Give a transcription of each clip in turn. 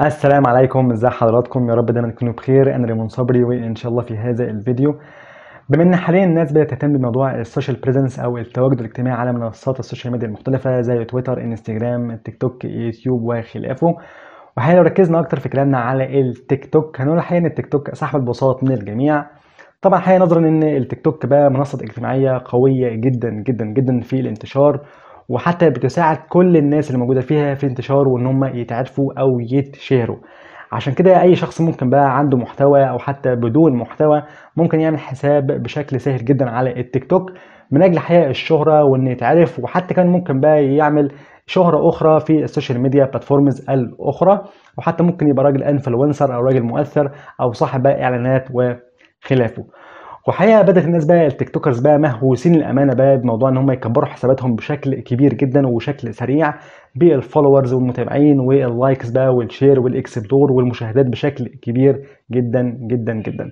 السلام عليكم ازي حضراتكم يا رب دايما تكونوا بخير انا ريمون صبري وان شاء الله في هذا الفيديو بما ان حاليا الناس بدات تهتم بموضوع السوشيال بريزنس او التواجد الاجتماعي على منصات السوشيال ميديا المختلفه زي تويتر انستجرام تيك توك يوتيوب وخلافه وحاليا لو ركزنا اكتر في كلامنا على التيك توك هنقول حاليا ان التيك توك سحب البساط من الجميع طبعا حاليا نظرا ان التيك توك بقى منصه اجتماعيه قويه جدا جدا جدا في الانتشار وحتى بتساعد كل الناس اللي موجوده فيها في انتشار وان هم يتعرفوا او يتشهروا عشان كده اي شخص ممكن بقى عنده محتوى او حتى بدون محتوى ممكن يعمل حساب بشكل سهل جدا على التيك توك من اجل احياء الشهره وان يتعرف وحتى كان ممكن بقى يعمل شهرة أخرى في السوشيال ميديا بلاتفورمز الأخرى وحتى ممكن يبقى راجل انفلونسر أو راجل مؤثر أو صاحب بقى إعلانات وخلافه وحقيقه بدات الناس بقى التيك توكرز بقى مهووسين الامانه بقى بموضوع ان هم يكبروا حساباتهم بشكل كبير جدا وبشكل سريع بالفولورز والمتابعين واللايكس بقى والشير والاكسبلور والمشاهدات بشكل كبير جدا جدا جدا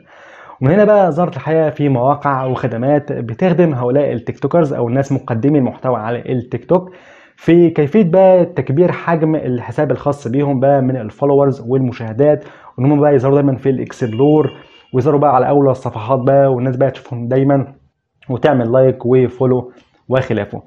ومن هنا بقى ظهرت الحقيقه في مواقع وخدمات بتخدم هؤلاء التيك توكرز او الناس مقدمي المحتوى على التيك توك في كيفيه بقى تكبير حجم الحساب الخاص بيهم بقى من الفولورز والمشاهدات وان هم بقى يظهروا دايما في الاكسبلور ويظهروا بقى على اولى الصفحات بقى والناس بقى تشوفهم دايما وتعمل لايك وفولو وخلافه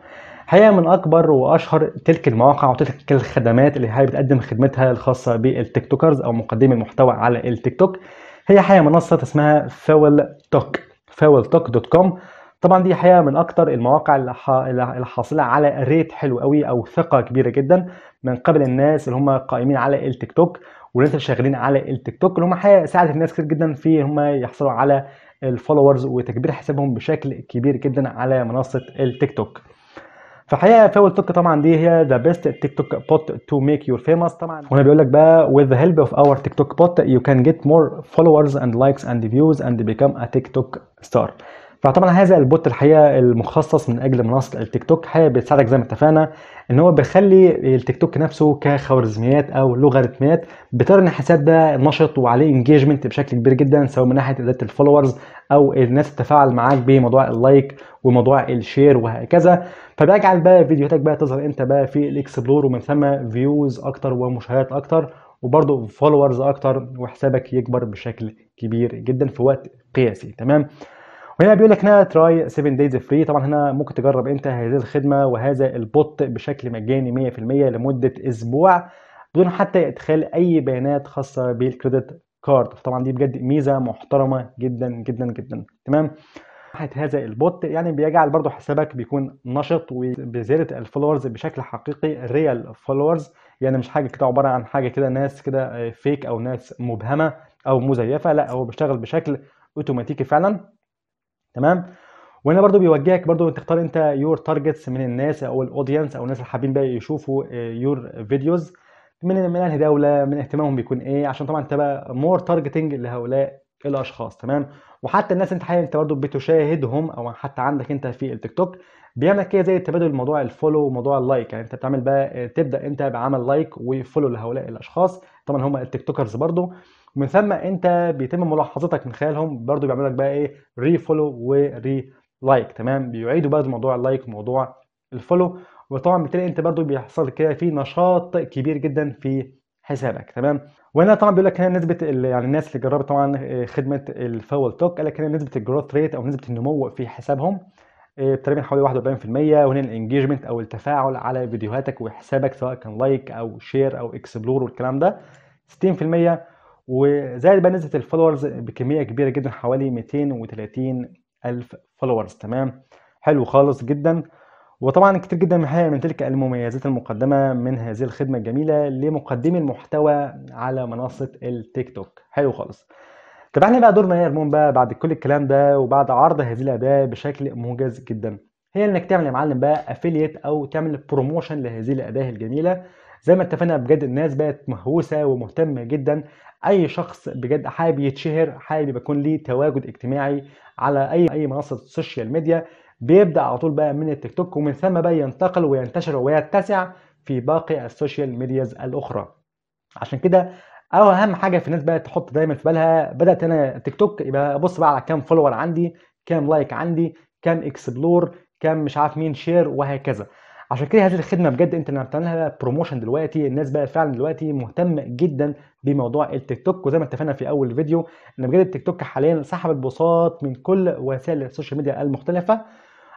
حقيقه من اكبر واشهر تلك المواقع وتلك الخدمات اللي هي بتقدم خدمتها الخاصه بالتيك توكرز او مقدمي المحتوى على التيك توك هي حقيقه منصه اسمها فاول توك فاول توك دوت كوم طبعا دي حقيقه من اكتر المواقع اللي حاصله على ريت حلو قوي او ثقه كبيره جدا من قبل الناس اللي هم قائمين على التيك توك ولسه شغالين على التيك توك اللي هم حقيقه ساعدت الناس كتير جدا في هم يحصلوا على الفولورز وتكبير حسابهم بشكل كبير جدا على منصه التيك توك فحقيقه فاول توك طبعا دي هي ذا بيست تيك توك بوت تو ميك يور فيموس طبعا هنا بيقول لك بقى with the help of our TikTok bot you can get more followers and likes and views and become a TikTok star فطبعا هذا البوت الحقيقه المخصص من اجل منصه التيك توك حقيقه بتساعدك زي ما اتفقنا ان هو بيخلي التيك توك نفسه كخوارزميات او لوغاريتمات بترن الحساب ده نشط وعليه انجيجمنت بشكل كبير جدا سواء من ناحيه اداره الفولورز او الناس تتفاعل معاك بموضوع اللايك وموضوع الشير وهكذا فبيجعل بقى فيديوهاتك بقى تظهر انت بقى في الاكسبلور ومن ثم فيوز اكتر ومشاهدات اكتر وبرضه فولورز اكتر وحسابك يكبر بشكل كبير جدا في وقت قياسي تمام وهنا بيقول لك هنا تراي 7 دايز فري طبعا هنا ممكن تجرب انت هذه الخدمه وهذا البوت بشكل مجاني 100% لمده اسبوع بدون حتى ادخال اي بيانات خاصه بالكريدت كارد طبعا دي بجد ميزه محترمه جدا جدا جدا تمام هذا البوت يعني بيجعل برضو حسابك بيكون نشط وبزياده الفولورز بشكل حقيقي ريال فولورز يعني مش حاجه كده عباره عن حاجه كده ناس كده فيك او ناس مبهمه او مزيفه لا هو بيشتغل بشكل اوتوماتيكي فعلا تمام وهنا برضو بيوجهك برضو تختار انت يور تارجتس من الناس او الاودينس او الناس اللي حابين بقى يشوفوا يور آه، فيديوز من من انهي دوله من اهتمامهم بيكون ايه عشان طبعا انت بقى مور تارجتنج لهؤلاء الاشخاص تمام وحتى الناس انت حاليا انت برضو بتشاهدهم او حتى عندك انت في التيك توك بيعمل كده زي تبادل موضوع الفولو وموضوع اللايك يعني انت بتعمل بقى آه، تبدا انت بعمل لايك وفولو لهؤلاء الاشخاص طبعا هم التيك توكرز برضو ومن ثم انت بيتم ملاحظتك من خلالهم برضو بيعملوا لك بقى ايه ري فولو وري لايك تمام بيعيدوا برضو موضوع اللايك وموضوع الفولو وطبعا بالتالي انت برضو بيحصل كده في نشاط كبير جدا في حسابك تمام وهنا طبعا بيقول لك هنا نسبه يعني الناس اللي جربت طبعا آه، خدمه الفول توك قال لك هنا نسبه الجروث ريت او نسبه النمو في حسابهم آه، تقريبا حوالي 41% وهنا الانجيجمنت او التفاعل على فيديوهاتك وحسابك سواء كان لايك او شير او اكسبلور والكلام ده 60% وزائد بقى نسبه الفولورز بكميه كبيره جدا حوالي 230 الف فولورز تمام حلو خالص جدا وطبعا كتير جدا من من تلك المميزات المقدمه من هذه الخدمه الجميله لمقدمي المحتوى على منصه التيك توك حلو خالص طب احنا بقى دورنا ايه يا رمون بقى بعد كل الكلام ده وبعد عرض هذه الاداه بشكل موجز جدا هي انك تعمل يا معلم بقى افيليت او تعمل بروموشن لهذه الاداه الجميله زي ما اتفقنا بجد الناس بقت مهووسه ومهتمه جدا اي شخص بجد حابب يتشهر حابب يكون ليه تواجد اجتماعي على اي اي منصه سوشيال ميديا بيبدا على طول بقى من التيك توك ومن ثم بقى ينتقل وينتشر ويتسع في باقي السوشيال ميدياز الاخرى عشان كده او اهم حاجه في الناس بقى تحط دايما في بالها بدات انا تيك توك يبقى بص بقى على كام فولور عندي كام لايك عندي كام اكسبلور كام مش عارف مين شير وهكذا عشان كده هذه الخدمه بجد انت لما بتعملها بروموشن دلوقتي الناس بقى فعلا دلوقتي مهتمه جدا بموضوع التيك توك وزي ما اتفقنا في اول فيديو ان بجد التيك توك حاليا سحب البساط من كل وسائل السوشيال ميديا المختلفه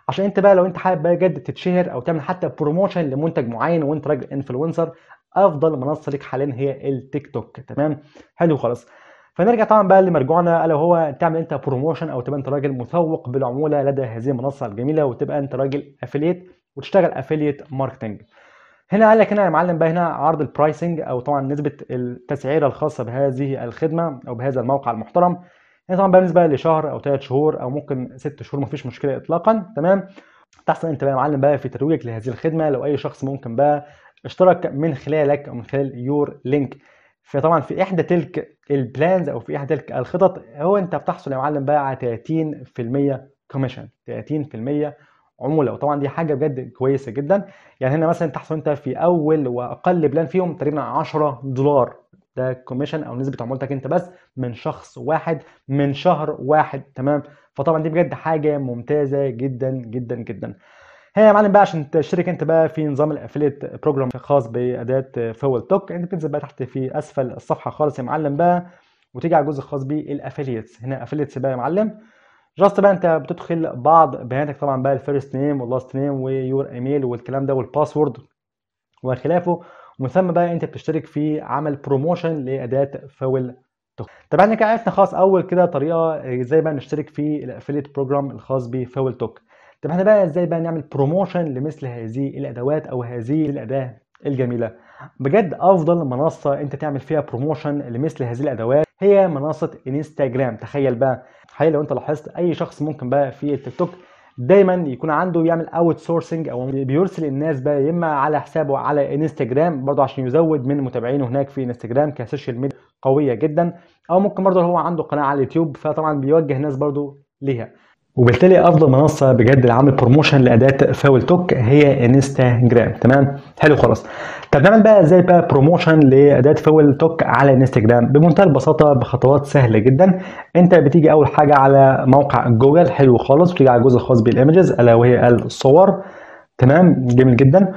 عشان انت بقى لو انت حابب بقى بجد تتشهر او تعمل حتى بروموشن لمنتج معين وانت راجل انفلونسر افضل منصه ليك حاليا هي التيك توك تمام حلو خالص فنرجع طبعا بقى لمرجوعنا الا هو تعمل انت بروموشن او تبقى انت راجل مسوق بالعموله لدى هذه المنصه الجميله وتبقى انت راجل افيليت وتشتغل افيليت ماركتنج هنا قال لك هنا يا معلم بقى هنا عرض البرايسنج او طبعا نسبه التسعيره الخاصه بهذه الخدمه او بهذا الموقع المحترم هنا طبعا بقى بالنسبه لشهر او ثلاث شهور او ممكن ست شهور مفيش مشكله اطلاقا تمام تحصل انت بقى يا معلم بقى في ترويجك لهذه الخدمه لو اي شخص ممكن بقى اشترك من خلالك او من خلال يور لينك فطبعا في احدى تلك البلانز او في احدى تلك الخطط هو انت بتحصل يا معلم بقى على 30% كوميشن 30% عموله وطبعا دي حاجه بجد كويسه جدا يعني هنا مثلا تحصل انت في اول واقل بلان فيهم تقريبا 10 دولار ده كوميشن او نسبه عمولتك انت بس من شخص واحد من شهر واحد تمام فطبعا دي بجد حاجه ممتازه جدا جدا جدا هنا يا معلم بقى عشان تشترك انت بقى في نظام الافليت بروجرام خاص باداه فول توك انت بتنزل بقى تحت في اسفل الصفحه خالص يا معلم بقى وتيجي على الجزء الخاص بالافليتس هنا افليتس بقى يا معلم جاست بقى انت بتدخل بعض بياناتك طبعا بقى الفيرست نيم واللاست نيم ويور ايميل والكلام ده والباسورد وخلافه ومن ثم بقى انت بتشترك في عمل بروموشن لاداه فول طب احنا يعني كده عرفنا خلاص اول كده طريقه ازاي بقى نشترك في الافيليت بروجرام الخاص بفول توك طب احنا بقى ازاي بقى نعمل بروموشن لمثل هذه الادوات او هذه الاداه الجميله بجد افضل منصه انت تعمل فيها بروموشن لمثل هذه الادوات هي منصه انستجرام تخيل بقى تخيل لو انت لاحظت اي شخص ممكن بقى في التيك توك دايما يكون عنده يعمل اوت سورسنج او بيرسل الناس بقى يا اما على حسابه على انستجرام برضه عشان يزود من متابعينه هناك في انستجرام كسوشيال ميديا قويه جدا او ممكن برضه هو عنده قناه على اليوتيوب فطبعا بيوجه ناس برضه ليها وبالتالي افضل منصه بجد لعمل بروموشن لاداه فاول توك هي انستجرام تمام حلو خلاص طب نعمل بقى ازاي بقى بروموشن لاداه فاول توك على انستجرام بمنتهى البساطه بخطوات سهله جدا انت بتيجي اول حاجه على موقع جوجل حلو خالص بتيجي على الجزء الخاص بالايمجز الا وهي الصور تمام جميل جدا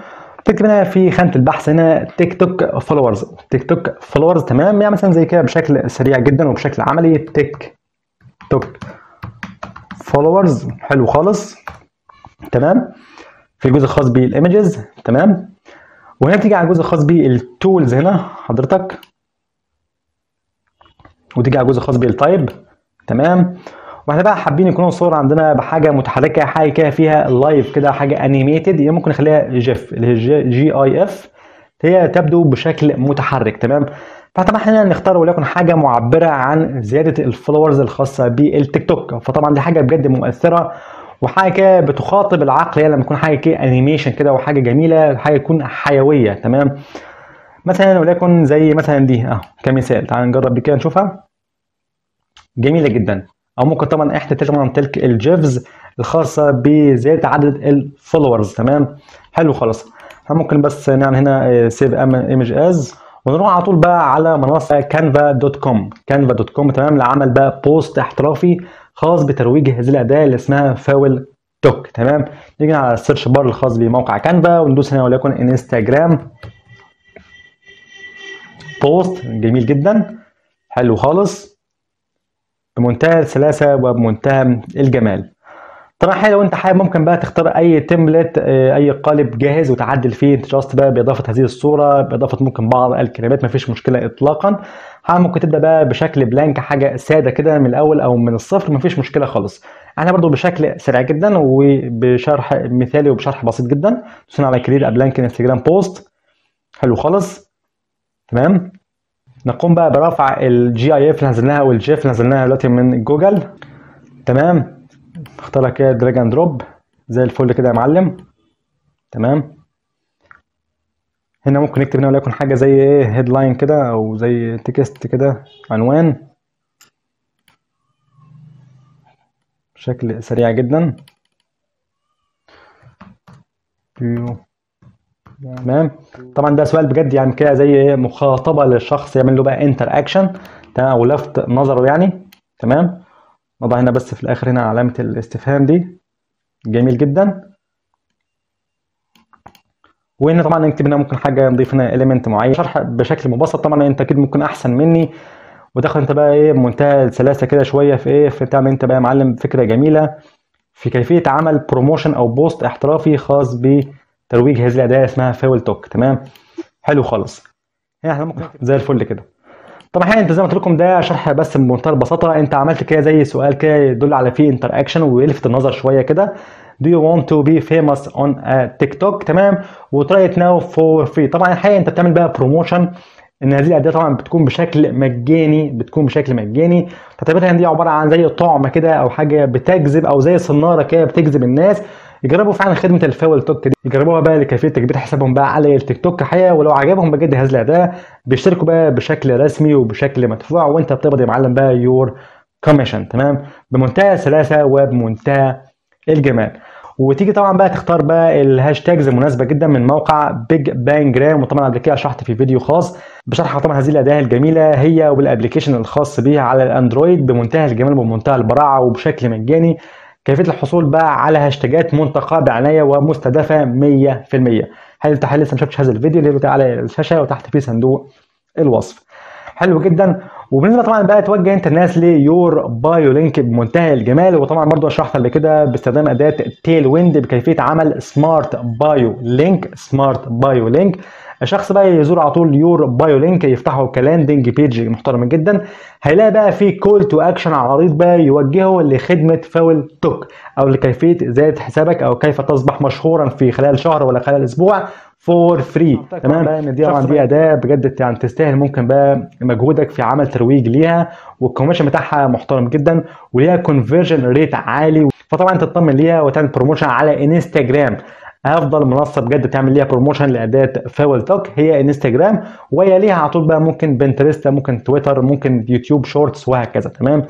تكتب هنا في خانه البحث هنا تيك توك فولورز تيك توك فولورز تمام يعني مثلا زي كده بشكل سريع جدا وبشكل عملي تيك توك فولورز حلو خالص تمام في الجزء الخاص بالايمجز تمام وهنا بتيجي على الجزء الخاص بالتولز هنا حضرتك وتيجي على الجزء الخاص بالتايب تمام واحنا بقى حابين يكون الصور عندنا بحاجه متحركه حاجه كده فيها لايف كده حاجه انيميتد يعني يبقى ممكن نخليها جيف اللي هي جي اي اف هي تبدو بشكل متحرك تمام فطبعا احنا نختار وليكن حاجه معبره عن زياده الفولورز الخاصه بالتيك توك فطبعا دي حاجه بجد مؤثره وحاجه كده بتخاطب العقل يعني لما يكون حاجه كده انيميشن كده وحاجه جميله حاجه تكون حيويه تمام مثلا وليكن زي مثلا دي اهو كمثال تعال نجرب دي كده نشوفها جميله جدا او ممكن طبعا احنا طبعا تلك الجيفز الخاصه بزياده عدد الفولورز تمام حلو خلاص فممكن بس نعمل هنا سيف ايمج از ونروح على طول بقى على منصه كانفا دوت كوم كانفا دوت كوم تمام لعمل بقى بوست احترافي خاص بترويج هذه الاداه اللي اسمها فاول توك تمام نيجي على السيرش بار الخاص بموقع كانفا وندوس هنا وليكن انستجرام بوست جميل جدا حلو خالص بمنتهى السلاسه وبمنتهى الجمال طبعا حاجه لو انت حابب ممكن بقى تختار اي تمبلت آه، اي قالب جاهز وتعدل فيه جاست بقى باضافه هذه الصوره باضافه ممكن بعض الكلمات مفيش مشكله اطلاقا ممكن تبدا بقى بشكل بلانك حاجه ساده كده من الاول او من الصفر مفيش مشكله خالص احنا برضو بشكل سريع جدا وبشرح مثالي وبشرح بسيط جدا دوسنا على ا بلانك انستجرام بوست حلو خالص تمام نقوم بقى برفع الجي اي اف اللي نزلناها والجيف اللي نزلناها دلوقتي من جوجل تمام اختار لك كده دراج اند دروب زي الفل كده يا معلم تمام هنا ممكن نكتب هنا وليكن حاجه زي ايه هيدلاين كده او زي تكست كده عنوان بشكل سريع جدا تمام طبعا ده سؤال بجد يعني كده زي إيه، مخاطبه للشخص يعمل له بقى انتر اكشن تمام او لفت نظره يعني تمام نضع هنا بس في الآخر هنا علامة الاستفهام دي جميل جدا وهنا طبعا نكتب هنا ممكن حاجة نضيف هنا إليمنت معين شرح بشكل مبسط طبعا أنت أكيد ممكن أحسن مني وتاخد أنت بقى إيه بمنتهى السلاسة كده شوية في إيه في تعمل أنت بقى يا معلم فكرة جميلة في كيفية عمل بروموشن أو بوست احترافي خاص بترويج هذه الأداة اسمها فاول توك تمام حلو خالص هنا احنا ممكن زي الفل كده طبعا احنا انت زي ما قلت لكم ده شرح بس بمنتهى البساطه انت عملت كده زي سؤال كده يدل على فيه انتر اكشن ويلفت النظر شويه كده do you want to be famous on a آه، TikTok تمام وتراي ات ناو فور فري طبعا الحقيقه انت بتعمل بقى بروموشن ان هذه الاداه طبعا بتكون بشكل مجاني بتكون بشكل مجاني تعتبرها ان دي عباره عن زي طعم كده او حاجه بتجذب او زي صناره كده بتجذب الناس يجربوا فعلا خدمه الفاول توك دي يجربوها بقى لكيفيه تكبير حسابهم بقى على التيك توك حقيقه ولو عجبهم بجد الهزل ده بيشتركوا بقى بشكل رسمي وبشكل مدفوع وانت بتقبض يا معلم بقى يور كوميشن تمام بمنتهى السلاسه وبمنتهى الجمال وتيجي طبعا بقى تختار بقى الهاشتاجز المناسبه جدا من موقع بيج بانج رام وطبعا قبل كده شرحت في فيديو خاص بشرح طبعا هذه الاداه الجميله هي والابلكيشن الخاص بيها على الاندرويد بمنتهى الجمال وبمنتهى البراعه وبشكل مجاني كيفيه الحصول بقى على هاشتاجات منتقاه بعنايه ومستهدفه 100% هل انت لسه ما شفتش هذا الفيديو اللي على الشاشه وتحت في صندوق الوصف حلو جدا وبالنسبه طبعا بقى توجه انت الناس ليور بايو لينك بمنتهى الجمال وطبعا برضو شرحت قبل كده باستخدام اداه تيل ويند بكيفيه عمل سمارت بايو لينك سمارت بايو لينك الشخص بقى يزور على طول يور بايو لينك يفتحه كلاندنج بيج محترمه جدا هيلاقي بقى في كول تو اكشن على العريض بقى يوجهه لخدمه فاول توك او لكيفيه زياده حسابك او كيف تصبح مشهورا في خلال شهر ولا خلال اسبوع فور فري تمام يعني بقى ان دي طبعا دي اداه بجد يعني تستاهل ممكن بقى مجهودك في عمل ترويج ليها والكوميشن بتاعها محترم جدا وليها كونفرجن ريت عالي فطبعا تطمن ليها وتعمل بروموشن على انستجرام افضل منصه بجد تعمل ليها بروموشن لاداه فاول توك هي انستجرام ويليها على طول بقى ممكن بنترست ممكن تويتر ممكن يوتيوب شورتس وهكذا تمام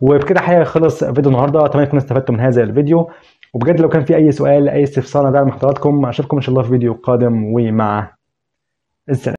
وبكده حقيقة خلص فيديو النهارده اتمنى تكونوا استفدتوا من هذا الفيديو وبجد لو كان في اي سؤال اي استفسار انا دعم حضراتكم اشوفكم ان شاء الله في فيديو قادم ومع السلامه